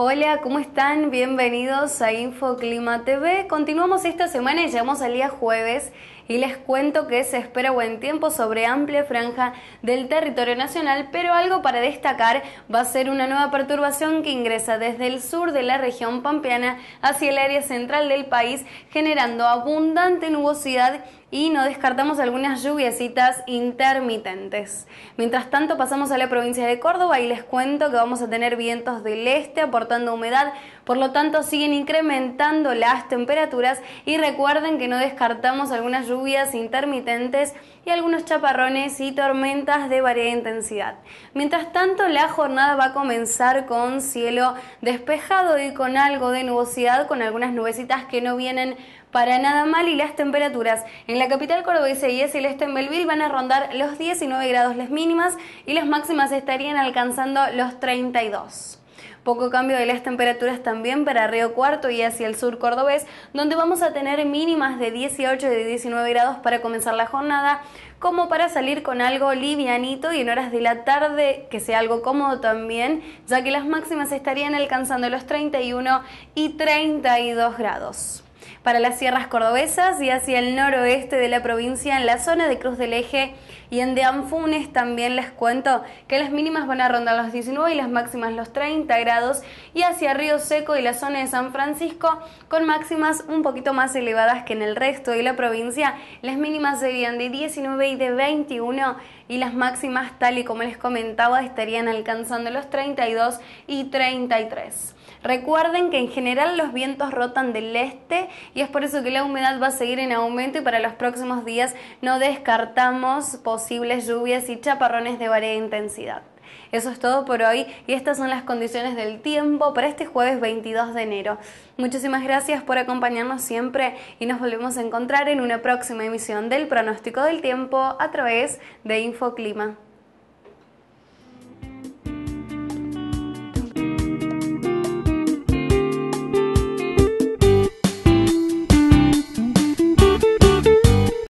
Hola, ¿cómo están? Bienvenidos a InfoClima TV. Continuamos esta semana y llegamos al día jueves y les cuento que se espera buen tiempo sobre amplia franja del territorio nacional, pero algo para destacar va a ser una nueva perturbación que ingresa desde el sur de la región pampeana hacia el área central del país, generando abundante nubosidad y no descartamos algunas lluvias intermitentes. Mientras tanto pasamos a la provincia de Córdoba y les cuento que vamos a tener vientos del este aportando humedad, por lo tanto siguen incrementando las temperaturas y recuerden que no descartamos algunas lluvias intermitentes y algunos chaparrones y tormentas de variada intensidad. Mientras tanto la jornada va a comenzar con cielo despejado y con algo de nubosidad, con algunas nubecitas que no vienen para nada mal y las temperaturas en en la capital cordobesa y hacia el este en Belville van a rondar los 19 grados las mínimas y las máximas estarían alcanzando los 32. Poco cambio de las temperaturas también para Río Cuarto y hacia el sur cordobés, donde vamos a tener mínimas de 18 y 19 grados para comenzar la jornada, como para salir con algo livianito y en horas de la tarde que sea algo cómodo también, ya que las máximas estarían alcanzando los 31 y 32 grados para las sierras cordobesas y hacia el noroeste de la provincia, en la zona de Cruz del Eje y en de Anfunes también les cuento que las mínimas van a rondar los 19 y las máximas los 30 grados y hacia Río Seco y la zona de San Francisco con máximas un poquito más elevadas que en el resto de la provincia. Las mínimas serían de 19 y de 21 y las máximas tal y como les comentaba estarían alcanzando los 32 y 33. Recuerden que en general los vientos rotan del este y es por eso que la humedad va a seguir en aumento y para los próximos días no descartamos posibles lluvias y chaparrones de varia intensidad. Eso es todo por hoy y estas son las condiciones del tiempo para este jueves 22 de enero. Muchísimas gracias por acompañarnos siempre y nos volvemos a encontrar en una próxima emisión del pronóstico del tiempo a través de Infoclima.